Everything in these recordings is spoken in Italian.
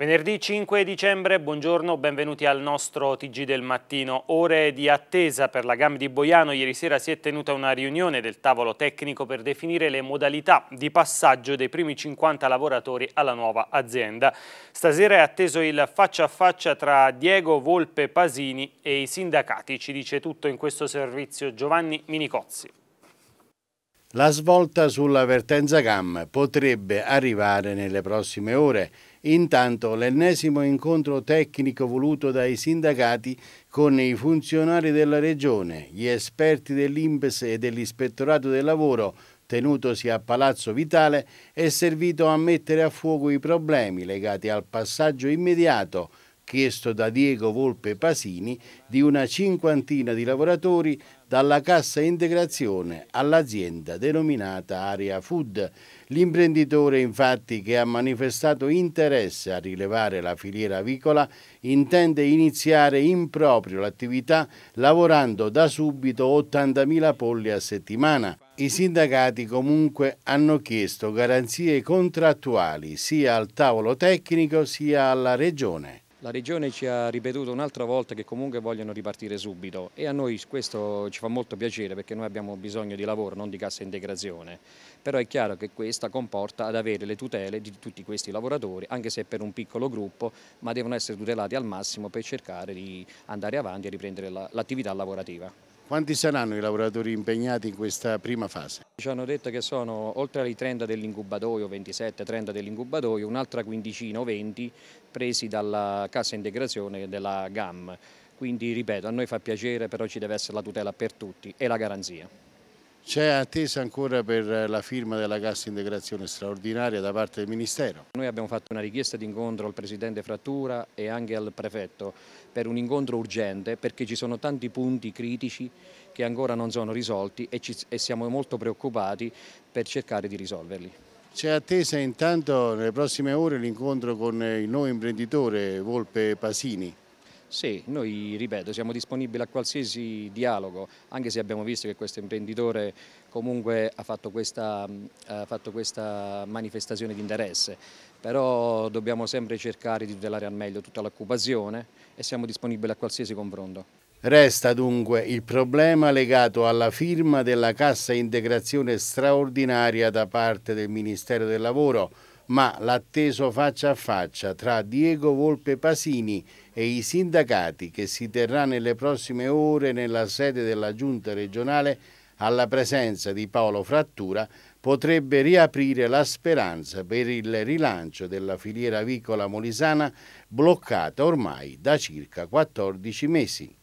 Venerdì 5 dicembre, buongiorno, benvenuti al nostro TG del mattino. Ore di attesa per la GAM di Boiano. Ieri sera si è tenuta una riunione del tavolo tecnico per definire le modalità di passaggio dei primi 50 lavoratori alla nuova azienda. Stasera è atteso il faccia a faccia tra Diego Volpe Pasini e i sindacati. Ci dice tutto in questo servizio Giovanni Minicozzi. La svolta sulla vertenza GAM potrebbe arrivare nelle prossime ore Intanto l'ennesimo incontro tecnico voluto dai sindacati con i funzionari della regione, gli esperti dell'Impes e dell'Ispettorato del Lavoro tenutosi a Palazzo Vitale, è servito a mettere a fuoco i problemi legati al passaggio immediato chiesto da Diego Volpe Pasini, di una cinquantina di lavoratori dalla cassa integrazione all'azienda denominata Area Food. L'imprenditore infatti che ha manifestato interesse a rilevare la filiera avicola intende iniziare in proprio l'attività lavorando da subito 80.000 polli a settimana. I sindacati comunque hanno chiesto garanzie contrattuali sia al tavolo tecnico sia alla regione. La Regione ci ha ripetuto un'altra volta che comunque vogliono ripartire subito e a noi questo ci fa molto piacere perché noi abbiamo bisogno di lavoro, non di cassa integrazione, però è chiaro che questa comporta ad avere le tutele di tutti questi lavoratori, anche se per un piccolo gruppo, ma devono essere tutelati al massimo per cercare di andare avanti e riprendere l'attività lavorativa. Quanti saranno i lavoratori impegnati in questa prima fase? Ci hanno detto che sono oltre ai 30 dell'incubatoio, 27-30 dell'incubatoio, un'altra quindicina o 20 presi dalla cassa integrazione della GAM. Quindi ripeto, a noi fa piacere, però ci deve essere la tutela per tutti e la garanzia. C'è attesa ancora per la firma della cassa integrazione straordinaria da parte del Ministero. Noi abbiamo fatto una richiesta di incontro al Presidente Frattura e anche al Prefetto per un incontro urgente perché ci sono tanti punti critici che ancora non sono risolti e, ci, e siamo molto preoccupati per cercare di risolverli. C'è attesa intanto nelle prossime ore l'incontro con il nuovo imprenditore Volpe Pasini. Sì, noi ripeto, siamo disponibili a qualsiasi dialogo, anche se abbiamo visto che questo imprenditore comunque ha fatto questa, ha fatto questa manifestazione di interesse, però dobbiamo sempre cercare di tutelare al meglio tutta l'occupazione e siamo disponibili a qualsiasi confronto. Resta dunque il problema legato alla firma della cassa integrazione straordinaria da parte del Ministero del Lavoro, ma l'atteso faccia a faccia tra Diego Volpe Pasini e i sindacati che si terrà nelle prossime ore nella sede della Giunta regionale alla presenza di Paolo Frattura potrebbe riaprire la speranza per il rilancio della filiera vicola molisana bloccata ormai da circa 14 mesi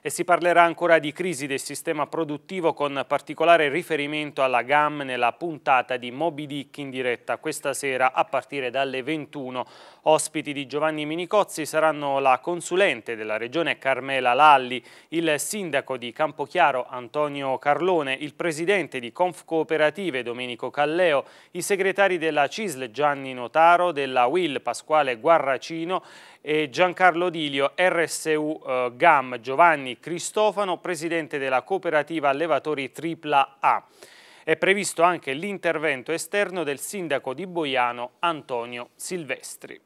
e si parlerà ancora di crisi del sistema produttivo con particolare riferimento alla GAM nella puntata di Moby Dick in diretta questa sera a partire dalle 21. Ospiti di Giovanni Minicozzi saranno la consulente della regione Carmela Lalli, il sindaco di Campochiaro Antonio Carlone, il presidente di Conf Cooperative Domenico Calleo, i segretari della CISL Gianni Notaro, della WIL Pasquale Guarracino e Giancarlo Dilio, RSU eh, GAM, Giovanni Cristofano, presidente della cooperativa allevatori AAA. È previsto anche l'intervento esterno del sindaco di Boiano Antonio Silvestri.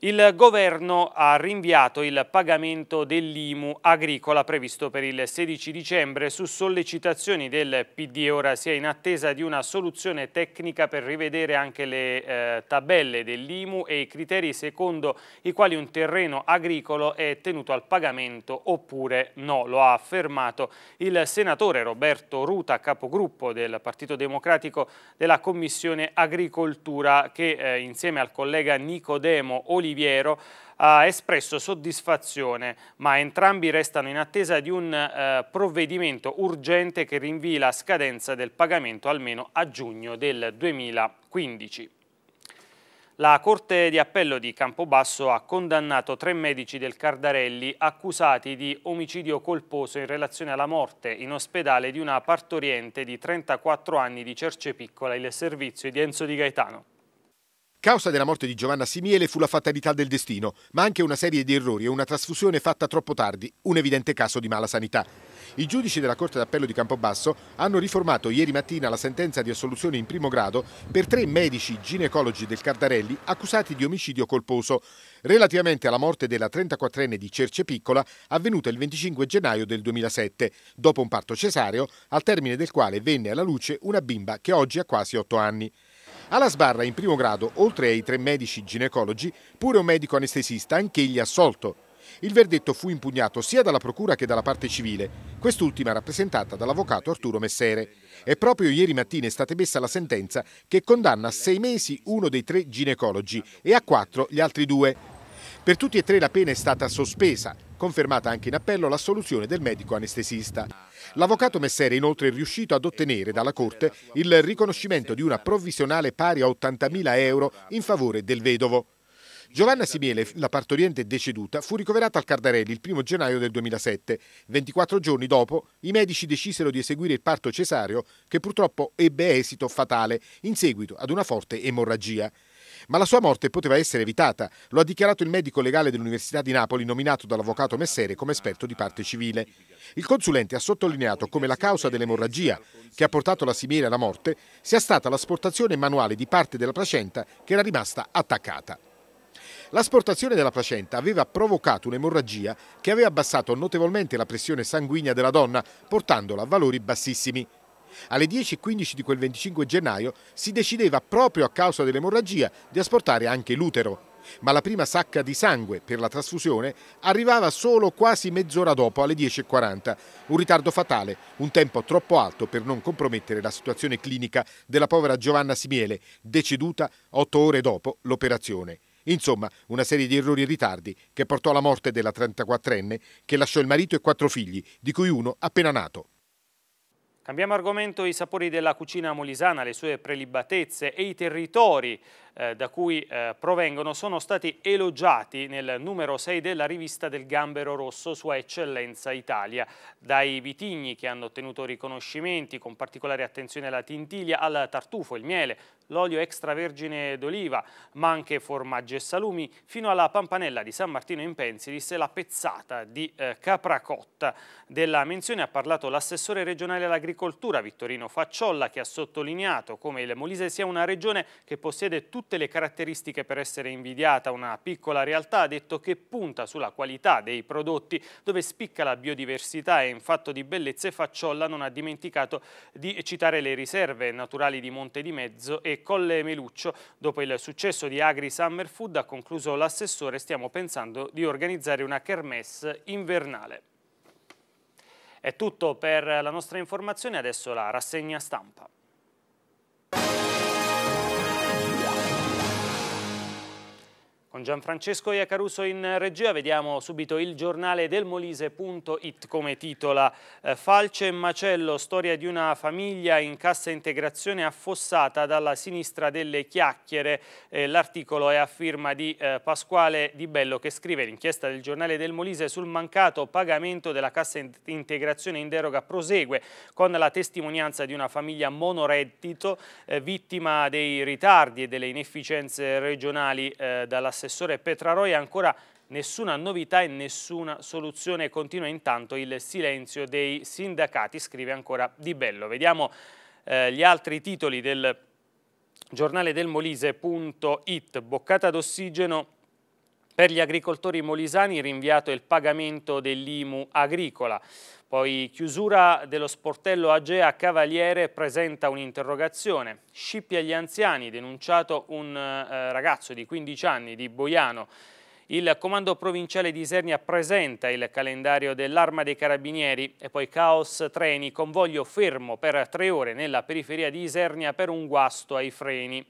Il governo ha rinviato il pagamento dell'IMU agricola previsto per il 16 dicembre su sollecitazioni del PD. Ora si è in attesa di una soluzione tecnica per rivedere anche le eh, tabelle dell'IMU e i criteri secondo i quali un terreno agricolo è tenuto al pagamento oppure no. Lo ha affermato il senatore Roberto Ruta, capogruppo del Partito Democratico della Commissione Agricoltura che eh, insieme al collega Nicodemo Oliveira Oliviero ha espresso soddisfazione, ma entrambi restano in attesa di un eh, provvedimento urgente che rinvii la scadenza del pagamento almeno a giugno del 2015. La Corte di Appello di Campobasso ha condannato tre medici del Cardarelli accusati di omicidio colposo in relazione alla morte in ospedale di una partoriente di 34 anni di Cerce Piccola, il servizio di Enzo Di Gaetano. Causa della morte di Giovanna Simiele fu la fatalità del destino, ma anche una serie di errori e una trasfusione fatta troppo tardi, un evidente caso di mala sanità. I giudici della Corte d'Appello di Campobasso hanno riformato ieri mattina la sentenza di assoluzione in primo grado per tre medici ginecologi del Cardarelli accusati di omicidio colposo, relativamente alla morte della 34enne di Cerce Piccola avvenuta il 25 gennaio del 2007, dopo un parto cesareo, al termine del quale venne alla luce una bimba che oggi ha quasi 8 anni. Alla sbarra in primo grado, oltre ai tre medici ginecologi, pure un medico anestesista, anch'egli assolto. Il verdetto fu impugnato sia dalla Procura che dalla parte civile, quest'ultima rappresentata dall'avvocato Arturo Messere. E proprio ieri mattina è stata emessa la sentenza che condanna a sei mesi uno dei tre ginecologi e a quattro gli altri due. Per tutti e tre la pena è stata sospesa, confermata anche in appello l'assoluzione del medico anestesista. L'avvocato Messere è inoltre riuscito ad ottenere dalla Corte il riconoscimento di una provvisionale pari a 80.000 euro in favore del vedovo. Giovanna Simiele, la partoriente deceduta, fu ricoverata al Cardarelli il 1 gennaio del 2007. 24 giorni dopo, i medici decisero di eseguire il parto cesareo, che purtroppo ebbe esito fatale in seguito ad una forte emorragia. Ma la sua morte poteva essere evitata, lo ha dichiarato il medico legale dell'Università di Napoli nominato dall'avvocato Messere come esperto di parte civile. Il consulente ha sottolineato come la causa dell'emorragia che ha portato la simiera alla morte sia stata l'asportazione manuale di parte della placenta che era rimasta attaccata. L'asportazione della placenta aveva provocato un'emorragia che aveva abbassato notevolmente la pressione sanguigna della donna, portandola a valori bassissimi. Alle 10.15 di quel 25 gennaio si decideva proprio a causa dell'emorragia di asportare anche l'utero. Ma la prima sacca di sangue per la trasfusione arrivava solo quasi mezz'ora dopo, alle 10.40. Un ritardo fatale, un tempo troppo alto per non compromettere la situazione clinica della povera Giovanna Simiele, deceduta otto ore dopo l'operazione. Insomma, una serie di errori e ritardi che portò alla morte della 34enne che lasciò il marito e quattro figli, di cui uno appena nato. Cambiamo argomento i sapori della cucina molisana, le sue prelibatezze e i territori eh, da cui eh, provengono sono stati elogiati nel numero 6 della rivista del Gambero Rosso Sua Eccellenza Italia, dai vitigni che hanno ottenuto riconoscimenti con particolare attenzione alla tintiglia, al tartufo, il miele, l'olio extravergine d'oliva, ma anche formaggi e salumi, fino alla pampanella di San Martino in Pensilis e la pezzata di eh, capracotta. Della menzione ha parlato l'assessore regionale all'agricoltura Vittorino Facciolla che ha sottolineato come il Molise sia una regione che possiede tutti tutte le caratteristiche per essere invidiata, una piccola realtà ha detto che punta sulla qualità dei prodotti, dove spicca la biodiversità e in fatto di bellezze Facciolla non ha dimenticato di citare le riserve naturali di Monte di Mezzo e Colle Meluccio. Dopo il successo di Agri Summer Food, ha concluso l'assessore, stiamo pensando di organizzare una kermesse invernale. È tutto per la nostra informazione, adesso la rassegna stampa. Con Gianfrancesco Iacaruso in regia vediamo subito il giornale del Molise.it come titola eh, Falce e Macello, storia di una famiglia in cassa integrazione affossata dalla sinistra delle chiacchiere. Eh, l'articolo è a firma di eh, Pasquale Di Bello che scrive l'inchiesta del giornale del Molise sul mancato pagamento della cassa integrazione in deroga prosegue con la testimonianza di una famiglia monoreddito vittima dei ritardi e delle inefficienze regionali dall'assessore dell'assessore Petraroi ancora nessuna novità e nessuna soluzione. Continua intanto il silenzio dei sindacati, scrive ancora Di Bello. Vediamo eh, gli altri titoli del giornale del Molise.it, boccata d'ossigeno per gli agricoltori molisani rinviato il pagamento dell'IMU agricola. Poi chiusura dello sportello Agea Cavaliere presenta un'interrogazione. Scippi agli anziani, denunciato un eh, ragazzo di 15 anni di Boiano. Il comando provinciale di Isernia presenta il calendario dell'arma dei carabinieri e poi caos treni, convoglio fermo per tre ore nella periferia di Isernia per un guasto ai freni.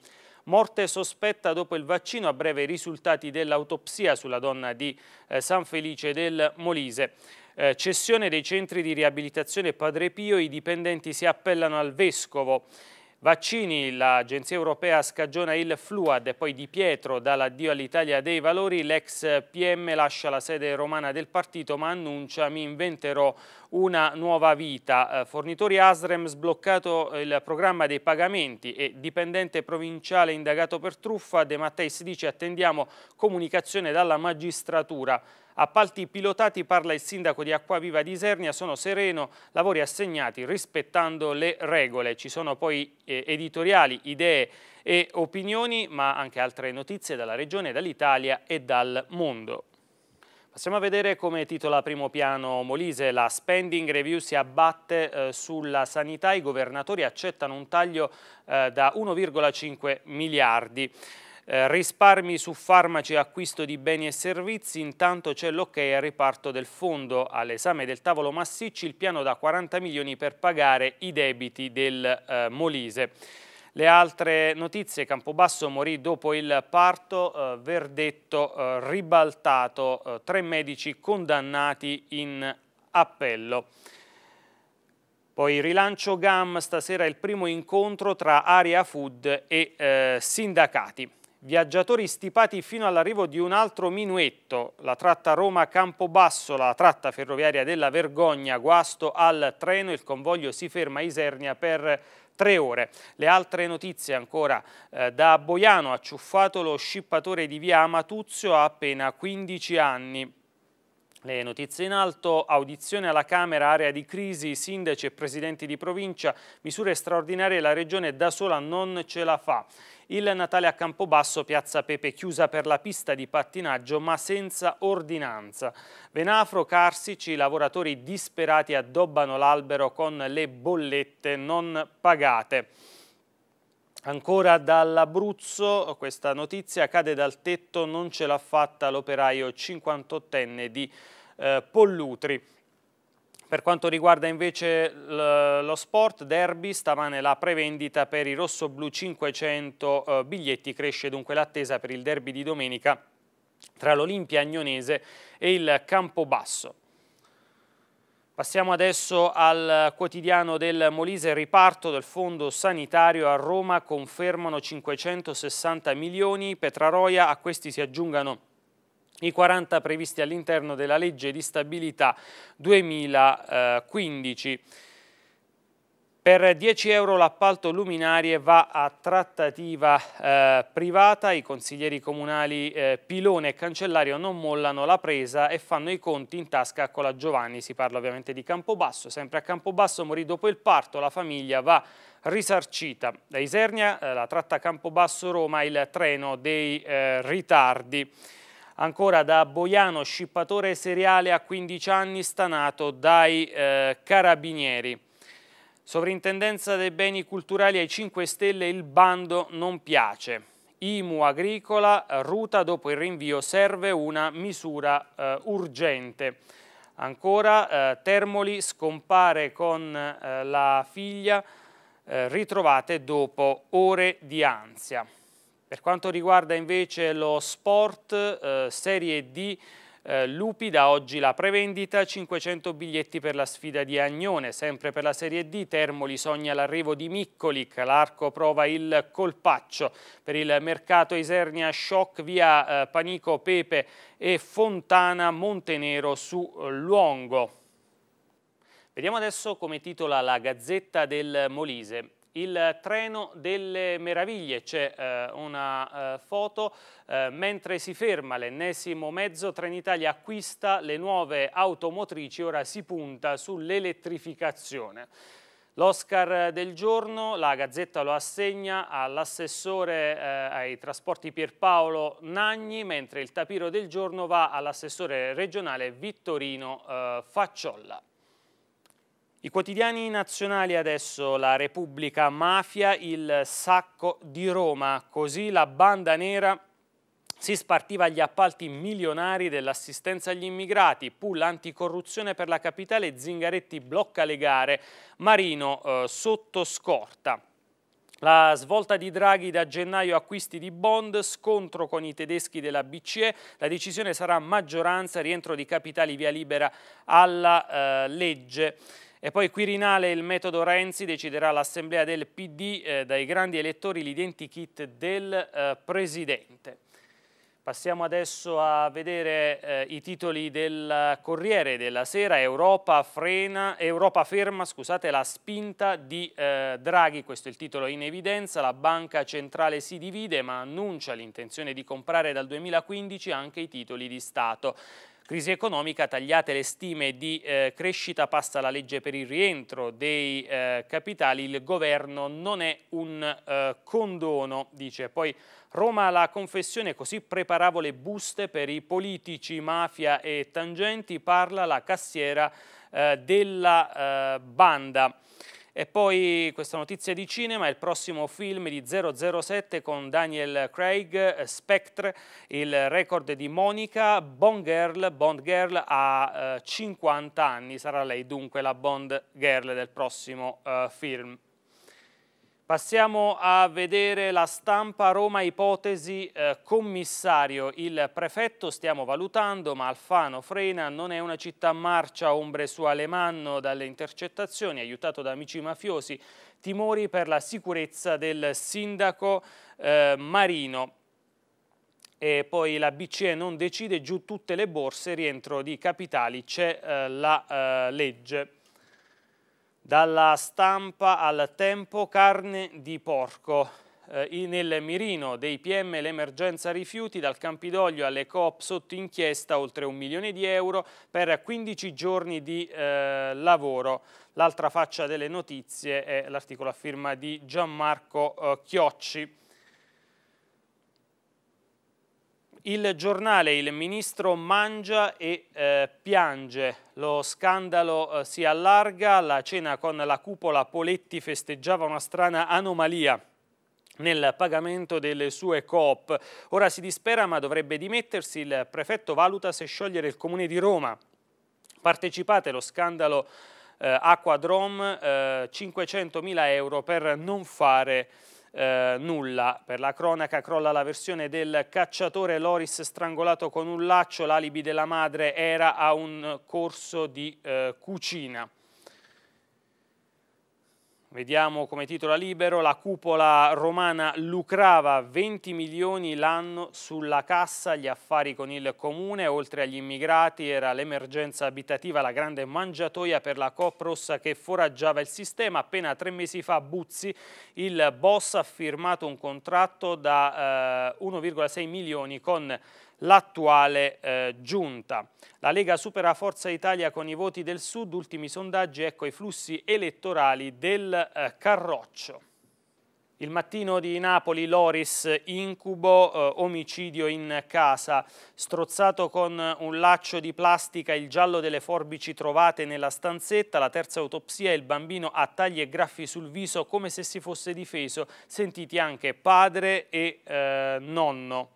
Morte sospetta dopo il vaccino, a breve i risultati dell'autopsia sulla donna di eh, San Felice del Molise. Eh, cessione dei centri di riabilitazione Padre Pio, i dipendenti si appellano al Vescovo. Vaccini, l'agenzia europea scagiona il Fluad e poi Di Pietro dall'addio all'Italia dei Valori, l'ex PM lascia la sede romana del partito ma annuncia mi inventerò una nuova vita. Eh, fornitori Asrem sbloccato eh, il programma dei pagamenti e dipendente provinciale indagato per truffa, De Matteis dice attendiamo comunicazione dalla magistratura. Appalti pilotati, parla il sindaco di Acquaviva di Isernia, sono sereno, lavori assegnati rispettando le regole. Ci sono poi eh, editoriali, idee e opinioni, ma anche altre notizie dalla regione, dall'Italia e dal mondo. Passiamo a vedere come titola primo piano Molise, la spending review si abbatte eh, sulla sanità, i governatori accettano un taglio eh, da 1,5 miliardi. Eh, risparmi su farmaci e acquisto di beni e servizi, intanto c'è l'ok al riparto del fondo. All'esame del tavolo Massicci il piano da 40 milioni per pagare i debiti del eh, Molise. Le altre notizie, Campobasso morì dopo il parto, eh, verdetto eh, ribaltato, eh, tre medici condannati in appello. Poi rilancio GAM, stasera il primo incontro tra Area Food e eh, sindacati viaggiatori stipati fino all'arrivo di un altro minuetto, la tratta Roma-Campobasso, la tratta ferroviaria della Vergogna, guasto al treno, il convoglio si ferma a Isernia per tre ore. Le altre notizie ancora eh, da Boiano, acciuffato lo scippatore di via Amatuzio ha appena 15 anni. Le notizie in alto, audizione alla Camera, area di crisi, sindaci e presidenti di provincia, misure straordinarie, la regione da sola non ce la fa. Il Natale a Campobasso, Piazza Pepe chiusa per la pista di pattinaggio ma senza ordinanza. Venafro, Carsici, lavoratori disperati addobbano l'albero con le bollette non pagate. Ancora dall'Abruzzo, questa notizia cade dal tetto, non ce l'ha fatta l'operaio 58enne di eh, Pollutri. Per quanto riguarda invece lo sport, derby, stamane la prevendita per i rossoblù 500 eh, biglietti, cresce dunque l'attesa per il derby di domenica tra l'Olimpia Agnonese e il Campobasso. Passiamo adesso al quotidiano del Molise, riparto del fondo sanitario a Roma, confermano 560 milioni, Petraroia, a questi si aggiungano i 40 previsti all'interno della legge di stabilità 2015. Per 10 euro l'appalto luminarie va a trattativa eh, privata, i consiglieri comunali eh, Pilone e Cancellario non mollano la presa e fanno i conti in tasca a Cola Giovanni, si parla ovviamente di Campobasso, sempre a Campobasso morì dopo il parto, la famiglia va risarcita. Da Isernia eh, la tratta Campobasso-Roma il treno dei eh, ritardi. Ancora da Boiano, scippatore seriale a 15 anni stanato dai eh, carabinieri. Sovrintendenza dei beni culturali ai 5 Stelle il bando non piace. IMU agricola, ruta dopo il rinvio serve una misura eh, urgente. Ancora eh, Termoli scompare con eh, la figlia eh, ritrovate dopo ore di ansia. Per quanto riguarda invece lo sport, eh, Serie D eh, Lupi da oggi la prevendita, 500 biglietti per la sfida di Agnone, sempre per la Serie D, Termoli sogna l'arrivo di Miccolic, l'Arco prova il colpaccio, per il mercato Isernia Shock via eh, Panico Pepe e Fontana Montenero su eh, Luongo. Vediamo adesso come titola la Gazzetta del Molise il treno delle meraviglie, c'è eh, una eh, foto, eh, mentre si ferma l'ennesimo mezzo Trenitalia acquista le nuove automotrici, ora si punta sull'elettrificazione. L'Oscar del giorno, la Gazzetta lo assegna all'assessore eh, ai trasporti Pierpaolo Nagni, mentre il tapiro del giorno va all'assessore regionale Vittorino eh, Facciolla. I quotidiani nazionali adesso, la Repubblica Mafia, il sacco di Roma, così la banda nera si spartiva agli appalti milionari dell'assistenza agli immigrati, pull anticorruzione per la capitale, Zingaretti blocca le gare, Marino eh, sotto scorta. La svolta di Draghi da gennaio acquisti di bond, scontro con i tedeschi della BCE, la decisione sarà maggioranza, rientro di capitali via libera alla eh, legge. E poi Quirinale il metodo Renzi deciderà l'assemblea del PD eh, dai grandi elettori l'identikit del eh, presidente. Passiamo adesso a vedere eh, i titoli del Corriere della Sera. Europa, frena, Europa ferma scusate, la spinta di eh, Draghi, questo è il titolo in evidenza. La banca centrale si divide ma annuncia l'intenzione di comprare dal 2015 anche i titoli di Stato crisi economica, tagliate le stime di eh, crescita, passa la legge per il rientro dei eh, capitali, il governo non è un eh, condono, dice. Poi Roma la confessione, così preparavo le buste per i politici, mafia e tangenti, parla la cassiera eh, della eh, banda. E poi questa notizia di cinema, il prossimo film di 007 con Daniel Craig, eh, Spectre, il record di Monica, Bond Girl, Bond Girl a 50 eh, anni, sarà lei dunque la Bond Girl del prossimo eh, film. Passiamo a vedere la stampa Roma ipotesi eh, commissario. Il prefetto stiamo valutando, ma Alfano frena, non è una città marcia, ombre su Alemanno dalle intercettazioni, aiutato da amici mafiosi, timori per la sicurezza del sindaco eh, Marino. E poi la BCE non decide giù tutte le borse, rientro di capitali, c'è eh, la eh, legge dalla stampa al tempo carne di porco. Eh, nel mirino dei PM l'emergenza rifiuti dal Campidoglio alle Coop sotto inchiesta oltre un milione di euro per 15 giorni di eh, lavoro. L'altra faccia delle notizie è l'articolo a firma di Gianmarco eh, Chiocci. Il giornale, il ministro mangia e eh, piange. Lo scandalo eh, si allarga, la cena con la cupola Poletti festeggiava una strana anomalia nel pagamento delle sue coop. Ora si dispera ma dovrebbe dimettersi, il prefetto valuta se sciogliere il comune di Roma. Partecipate allo scandalo eh, Aquadrom, 500.000 eh, euro per non fare eh, nulla. Per la cronaca crolla la versione del cacciatore Loris strangolato con un laccio, l'alibi della madre era a un corso di eh, cucina. Vediamo come titola libero, la cupola romana lucrava 20 milioni l'anno sulla cassa, gli affari con il comune, oltre agli immigrati era l'emergenza abitativa, la grande mangiatoia per la coprossa che foraggiava il sistema. Appena tre mesi fa Buzzi, il boss, ha firmato un contratto da eh, 1,6 milioni con l'attuale eh, giunta. La Lega supera Forza Italia con i voti del Sud, ultimi sondaggi, ecco i flussi elettorali del eh, Carroccio. Il mattino di Napoli, Loris, incubo, eh, omicidio in casa. Strozzato con un laccio di plastica il giallo delle forbici trovate nella stanzetta, la terza autopsia, il bambino ha tagli e graffi sul viso come se si fosse difeso, sentiti anche padre e eh, nonno.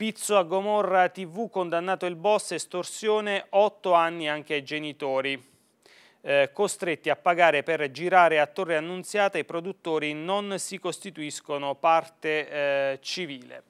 Pizzo a Gomorra TV condannato il boss, estorsione, 8 anni anche ai genitori. Eh, costretti a pagare per girare a Torre Annunziata i produttori non si costituiscono parte eh, civile.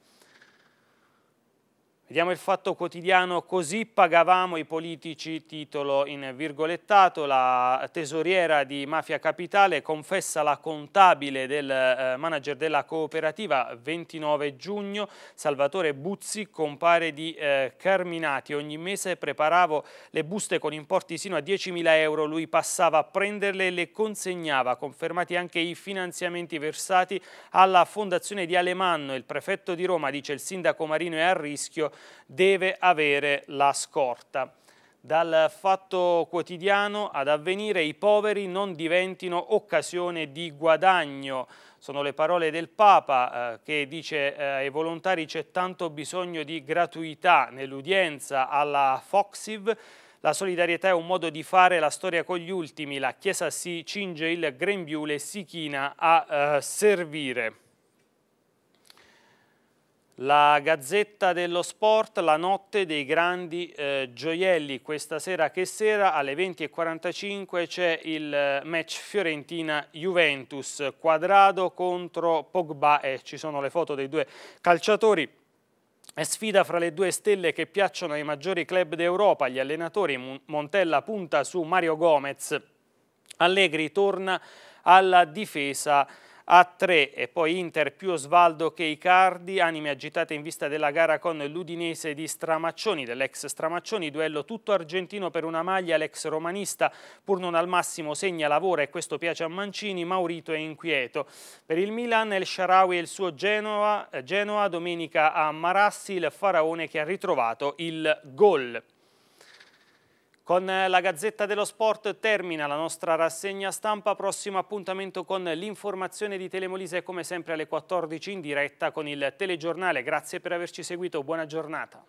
Vediamo il fatto quotidiano, così pagavamo i politici, titolo in virgolettato, la tesoriera di Mafia Capitale confessa la contabile del eh, manager della cooperativa 29 giugno, Salvatore Buzzi compare di eh, Carminati, ogni mese preparavo le buste con importi sino a 10.000 euro, lui passava a prenderle e le consegnava, confermati anche i finanziamenti versati alla fondazione di Alemanno, il prefetto di Roma dice il sindaco Marino è a rischio deve avere la scorta. Dal fatto quotidiano ad avvenire i poveri non diventino occasione di guadagno. Sono le parole del Papa eh, che dice eh, ai volontari c'è tanto bisogno di gratuità nell'udienza alla Foxiv. La solidarietà è un modo di fare la storia con gli ultimi. La Chiesa si cinge il grembiule e si china a eh, servire. La Gazzetta dello Sport, la notte dei grandi eh, gioielli. Questa sera che sera alle 20.45 c'è il eh, match Fiorentina-Juventus, quadrado contro Pogba e eh, ci sono le foto dei due calciatori. È sfida fra le due stelle che piacciono ai maggiori club d'Europa, gli allenatori Montella punta su Mario Gomez, Allegri torna alla difesa a 3 e poi Inter più Osvaldo che Icardi, anime agitate in vista della gara con l'Udinese di Stramaccioni, dell'ex Stramaccioni, duello tutto argentino per una maglia, l'ex romanista pur non al massimo segna lavora e questo piace a Mancini, Maurito è inquieto. Per il Milan il Sharawi e il suo Genoa, Genoa domenica a Marassi il Faraone che ha ritrovato il gol. Con la Gazzetta dello Sport termina la nostra rassegna stampa, prossimo appuntamento con l'informazione di Telemolise come sempre alle 14 in diretta con il telegiornale. Grazie per averci seguito, buona giornata.